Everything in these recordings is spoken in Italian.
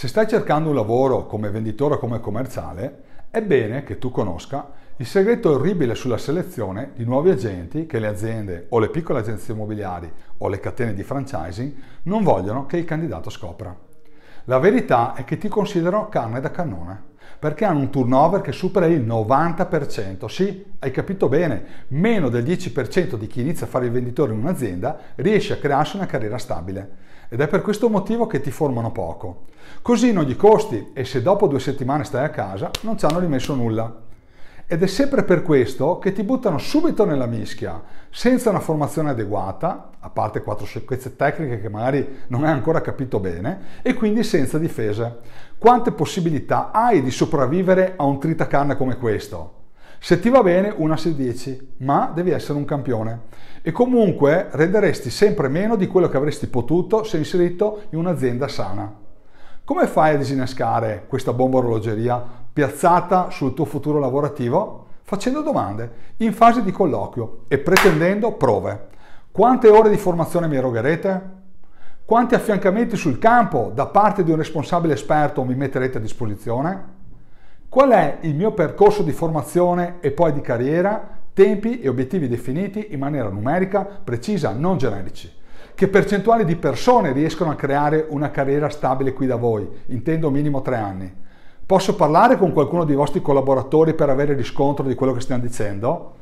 Se stai cercando un lavoro come venditore o come commerciale, è bene che tu conosca il segreto orribile sulla selezione di nuovi agenti che le aziende o le piccole agenzie immobiliari o le catene di franchising non vogliono che il candidato scopra. La verità è che ti considero carne da cannone perché hanno un turnover che supera il 90%. Sì, hai capito bene, meno del 10% di chi inizia a fare il venditore in un'azienda riesce a crearsi una carriera stabile. Ed è per questo motivo che ti formano poco. Così non gli costi e se dopo due settimane stai a casa non ci hanno rimesso nulla. Ed è sempre per questo che ti buttano subito nella mischia, senza una formazione adeguata, a parte quattro sciocchezze tecniche che magari non hai ancora capito bene, e quindi senza difese. Quante possibilità hai di sopravvivere a un tritacanna come questo? Se ti va bene, una su dieci, ma devi essere un campione. E comunque renderesti sempre meno di quello che avresti potuto se inserito in un'azienda sana. Come fai a disinnescare questa bomba orologeria piazzata sul tuo futuro lavorativo? Facendo domande in fase di colloquio e pretendendo prove. Quante ore di formazione mi erogherete? Quanti affiancamenti sul campo da parte di un responsabile esperto mi metterete a disposizione? Qual è il mio percorso di formazione e poi di carriera? Tempi e obiettivi definiti in maniera numerica, precisa, non generici. Che percentuale di persone riescono a creare una carriera stabile qui da voi? Intendo minimo tre anni. Posso parlare con qualcuno dei vostri collaboratori per avere riscontro di quello che stiamo dicendo?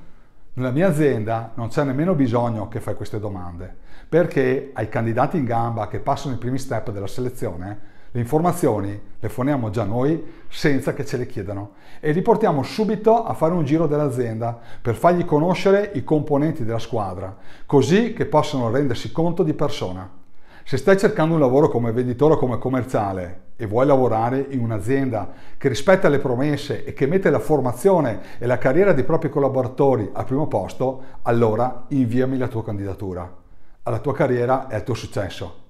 Nella mia azienda non c'è nemmeno bisogno che fai queste domande, perché ai candidati in gamba che passano i primi step della selezione le informazioni le forniamo già noi senza che ce le chiedano e li portiamo subito a fare un giro dell'azienda per fargli conoscere i componenti della squadra, così che possano rendersi conto di persona. Se stai cercando un lavoro come venditore o come commerciale e vuoi lavorare in un'azienda che rispetta le promesse e che mette la formazione e la carriera dei propri collaboratori al primo posto, allora inviami la tua candidatura alla tua carriera e al tuo successo.